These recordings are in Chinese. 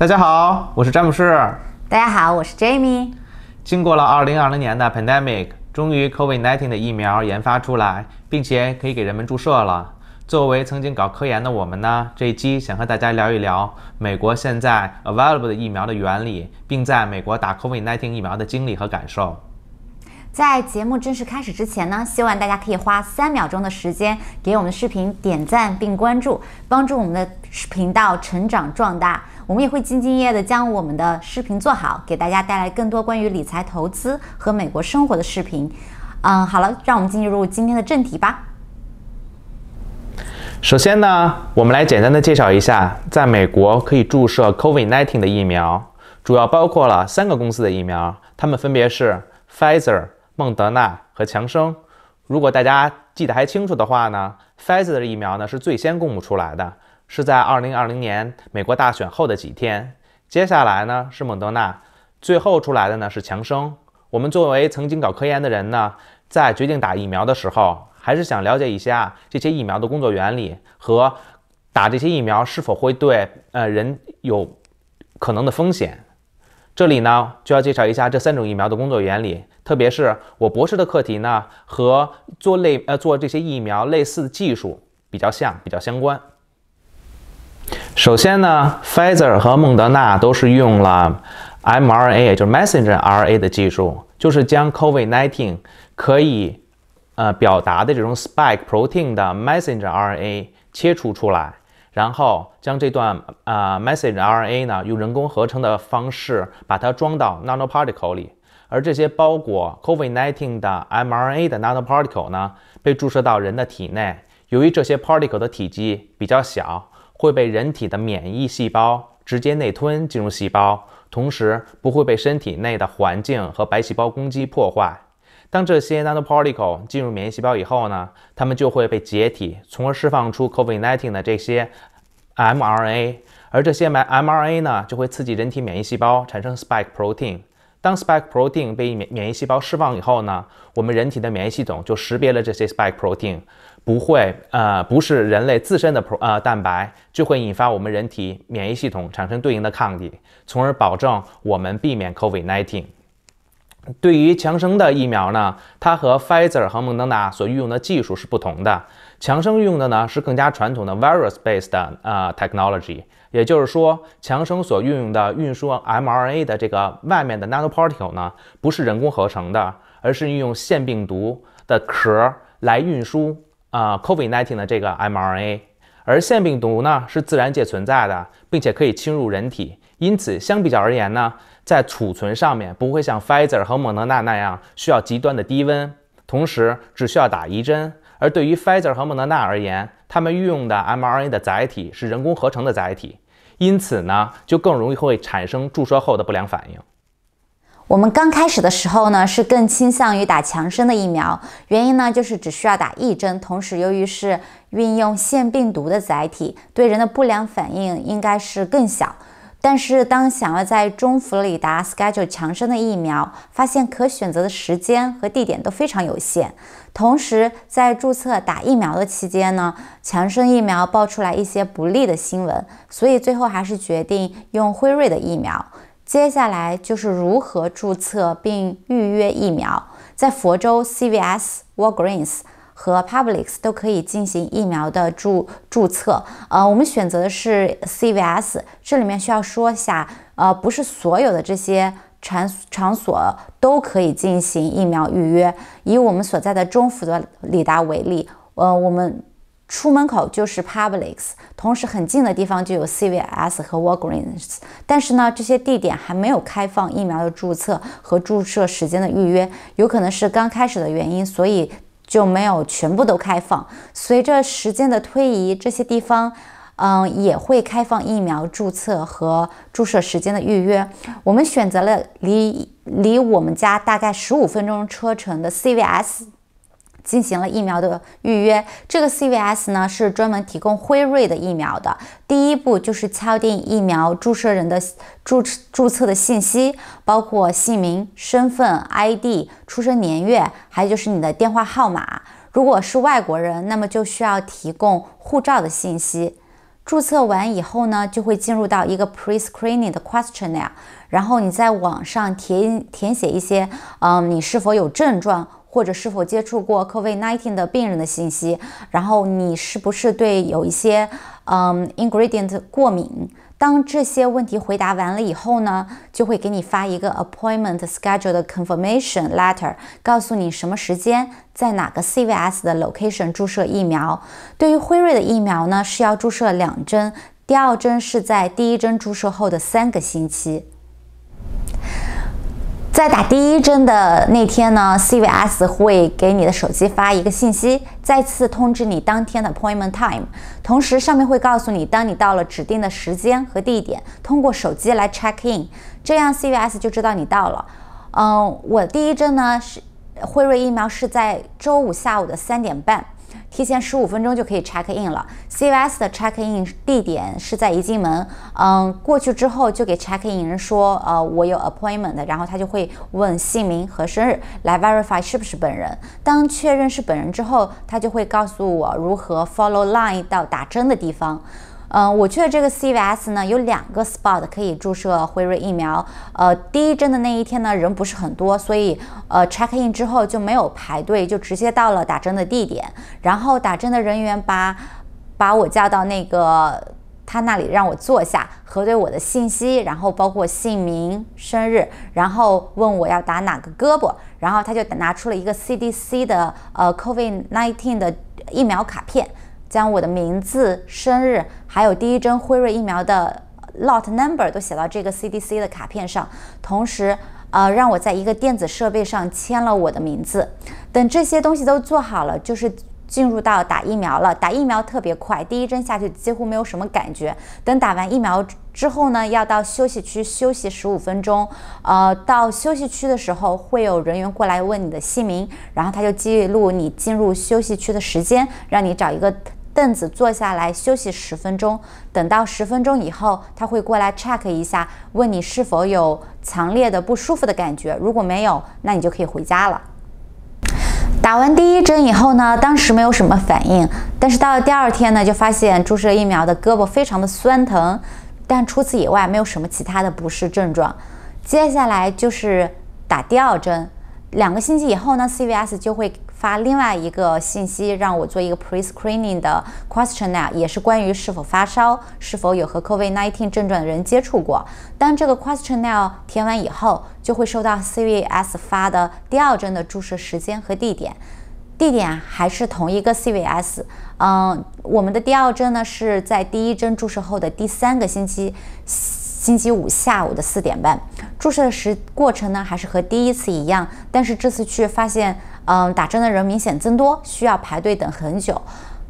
大家好，我是詹姆士。大家好，我是 Jamie。经过了2020年的 pandemic，终于 COVID-19 的疫苗研发出来，并且可以给人们注射了。作为曾经搞科研的我们呢，这一期想和大家聊一聊美国现在 available 的疫苗的原理，并在美国打 COVID-19 疫苗的经历和感受。在节目正式开始之前呢，希望大家可以花三秒钟的时间给我们的视频点赞并关注，帮助我们的频道成长壮大。我们也会兢兢业业的将我们的视频做好，给大家带来更多关于理财投资和美国生活的视频。嗯，好了，让我们进入今天的正题吧。首先呢，我们来简单的介绍一下，在美国可以注射 COVID-19 的疫苗，主要包括了三个公司的疫苗，它们分别是 Pfizer。孟德纳和强生，如果大家记得还清楚的话呢，Pfizer 的疫苗呢是最先公布出来的，是在二零二零年美国大选后的几天。接下来呢是孟德纳，最后出来的呢是强生。我们作为曾经搞科研的人呢，在决定打疫苗的时候，还是想了解一下这些疫苗的工作原理和打这些疫苗是否会对呃人有可能的风险。这里呢，就要介绍一下这三种疫苗的工作原理，特别是我博士的课题呢，和做类呃做这些疫苗类似的技术比较像，比较相关。首先呢，Pfizer 和孟德纳都是用了 mRNA，也就是 messenger RNA 的技术，就是将 COVID-19 可以呃表达的这种 spike protein 的 messenger RNA 切除出来。然后将这段啊 message RNA 呢，用人工合成的方式把它装到 nanoparticle 里，而这些包裹 COVID-19 的 mRNA 的 nanoparticle 呢，被注射到人的体内。由于这些 particle 的体积比较小，会被人体的免疫细胞直接内吞进入细胞，同时不会被身体内的环境和白细胞攻击破坏。当这些 nanoparticle 进入免疫细胞以后呢，它们就会被解体，从而释放出 COVID-19 的这些 mRNA，而这些 mRNA 呢，就会刺激人体免疫细胞产生 spike protein。当 spike protein 被免免疫细胞释放以后呢，我们人体的免疫系统就识别了这些 spike protein，不会呃不是人类自身的 pro 啊蛋白，就会引发我们人体免疫系统产生对应的抗体，从而保证我们避免 COVID-19。对于强生的疫苗呢，它和 Pfizer 和孟德拉所运用的技术是不同的。强生运用的呢是更加传统的 virus-based 的呃 technology，也就是说，强生所运用的运输 mRNA 的这个外面的 nanoparticle 呢，不是人工合成的，而是运用腺病毒的壳来运输啊 COVID-19 的这个 mRNA。而腺病毒呢是自然界存在的，并且可以侵入人体。因此，相比较而言呢，在储存上面不会像 Pfizer 和莫德纳那样需要极端的低温，同时只需要打一针。而对于 Pfizer 和莫德纳而言，他们运用的 mRNA 的载体是人工合成的载体，因此呢，就更容易会产生注射后的不良反应。我们刚开始的时候呢，是更倾向于打强生的疫苗，原因呢就是只需要打一针，同时由于是运用腺病毒的载体，对人的不良反应应该是更小。但是，当想要在中佛罗里达 schedule 强生的疫苗，发现可选择的时间和地点都非常有限。同时，在注册打疫苗的期间呢，强生疫苗爆出来一些不利的新闻，所以最后还是决定用辉瑞的疫苗。接下来就是如何注册并预约疫苗，在佛州 CVS、Walgreens。和 Publix 都可以进行疫苗的注注册。呃，我们选择的是 CVS。这里面需要说一下，呃，不是所有的这些场场所都可以进行疫苗预约。以我们所在的中福的里达为例，呃，我们出门口就是 Publix，同时很近的地方就有 CVS 和 Walgreens。但是呢，这些地点还没有开放疫苗的注册和注射时间的预约，有可能是刚开始的原因，所以。就没有全部都开放。随着时间的推移，这些地方，嗯，也会开放疫苗注册和注射时间的预约。我们选择了离离我们家大概十五分钟车程的 CVS。进行了疫苗的预约。这个 CVS 呢是专门提供辉瑞的疫苗的。第一步就是敲定疫苗注射人的注注册的信息，包括姓名、身份 ID、出生年月，还有就是你的电话号码。如果是外国人，那么就需要提供护照的信息。注册完以后呢，就会进入到一个 pre-screening 的 questionnaire，然后你在网上填填写一些，嗯，你是否有症状。或者是否接触过 COVID-19 的病人的信息，然后你是不是对有一些嗯 ingredient 过敏？当这些问题回答完了以后呢，就会给你发一个 appointment schedule 的 confirmation letter，告诉你什么时间在哪个 CVS 的 location 注射疫苗。对于辉瑞的疫苗呢，是要注射两针，第二针是在第一针注射后的三个星期。在打第一针的那天呢，CVS 会给你的手机发一个信息，再次通知你当天的 appointment time。同时上面会告诉你，当你到了指定的时间和地点，通过手机来 check in，这样 CVS 就知道你到了。嗯，我第一针呢是辉瑞疫苗，是在周五下午的三点半。提前十五分钟就可以 check in 了。C V S 的 check in 地点是在一进门，嗯，过去之后就给 check in 人说，呃，我有 appointment，然后他就会问姓名和生日来 verify 是不是本人。当确认是本人之后，他就会告诉我如何 follow line 到打针的地方。嗯，我去的这个 CVS 呢，有两个 spot 可以注射辉瑞疫苗。呃，第一针的那一天呢，人不是很多，所以呃 check in 之后就没有排队，就直接到了打针的地点。然后打针的人员把把我叫到那个他那里，让我坐下，核对我的信息，然后包括姓名、生日，然后问我要打哪个胳膊，然后他就拿出了一个 CDC 的呃 COVID-19 的疫苗卡片。将我的名字、生日，还有第一针辉瑞疫苗的 lot number 都写到这个 CDC 的卡片上，同时，呃，让我在一个电子设备上签了我的名字。等这些东西都做好了，就是进入到打疫苗了。打疫苗特别快，第一针下去几乎没有什么感觉。等打完疫苗之后呢，要到休息区休息十五分钟。呃，到休息区的时候，会有人员过来问你的姓名，然后他就记录你进入休息区的时间，让你找一个。凳子坐下来休息十分钟，等到十分钟以后，他会过来 check 一下，问你是否有强烈的不舒服的感觉。如果没有，那你就可以回家了。打完第一针以后呢，当时没有什么反应，但是到了第二天呢，就发现注射疫苗的胳膊非常的酸疼，但除此以外没有什么其他的不适症状。接下来就是打第二针，两个星期以后呢，CVS 就会。发另外一个信息让我做一个 pre-screening 的 questionnaire，也是关于是否发烧，是否有和 COVID-19 症状的人接触过。当这个 questionnaire 填完以后，就会收到 CVS 发的第二针的注射时间和地点，地点还是同一个 CVS。嗯，我们的第二针呢是在第一针注射后的第三个星期星期五下午的四点半。注射时过程呢还是和第一次一样，但是这次去发现。嗯，打针的人明显增多，需要排队等很久。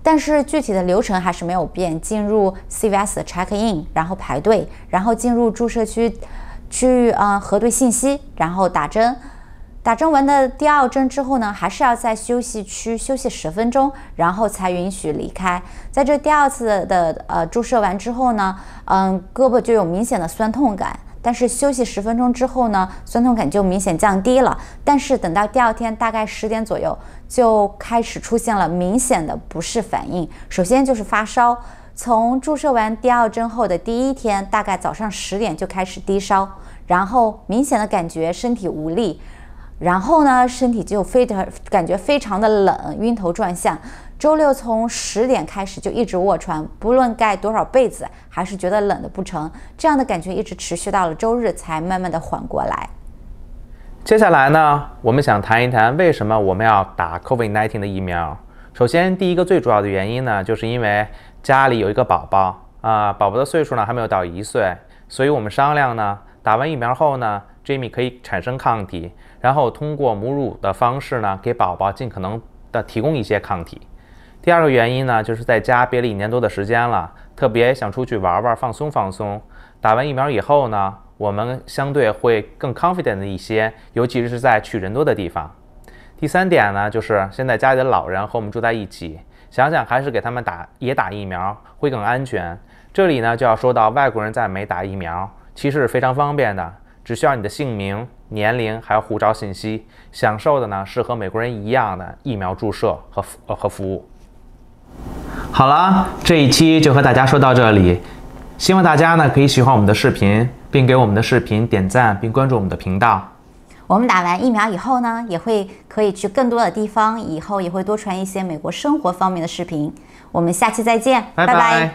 但是具体的流程还是没有变，进入 CVS 的 check in，然后排队，然后进入注射区，去呃核对信息，然后打针。打针完的第二针之后呢，还是要在休息区休息十分钟，然后才允许离开。在这第二次的呃注射完之后呢，嗯，胳膊就有明显的酸痛感。但是休息十分钟之后呢，酸痛感就明显降低了。但是等到第二天大概十点左右，就开始出现了明显的不适反应。首先就是发烧，从注射完第二针后的第一天，大概早上十点就开始低烧，然后明显的感觉身体无力，然后呢，身体就非常感觉非常的冷，晕头转向。周六从十点开始就一直卧床，不论盖多少被子，还是觉得冷的不成。这样的感觉一直持续到了周日，才慢慢的缓过来。接下来呢，我们想谈一谈为什么我们要打 COVID-19 的疫苗。首先，第一个最主要的原因呢，就是因为家里有一个宝宝啊，宝宝的岁数呢还没有到一岁，所以我们商量呢，打完疫苗后呢，Jimmy 可以产生抗体，然后通过母乳的方式呢，给宝宝尽可能的提供一些抗体。第二个原因呢，就是在家憋了一年多的时间了，特别想出去玩玩，放松放松。打完疫苗以后呢，我们相对会更 confident 的一些，尤其是在去人多的地方。第三点呢，就是现在家里的老人和我们住在一起，想想还是给他们打也打疫苗，会更安全。这里呢，就要说到外国人在美打疫苗其实是非常方便的，只需要你的姓名、年龄还有护照信息，享受的呢是和美国人一样的疫苗注射和呃和服务。好了，这一期就和大家说到这里，希望大家呢可以喜欢我们的视频，并给我们的视频点赞，并关注我们的频道。我们打完疫苗以后呢，也会可以去更多的地方，以后也会多传一些美国生活方面的视频。我们下期再见，拜拜。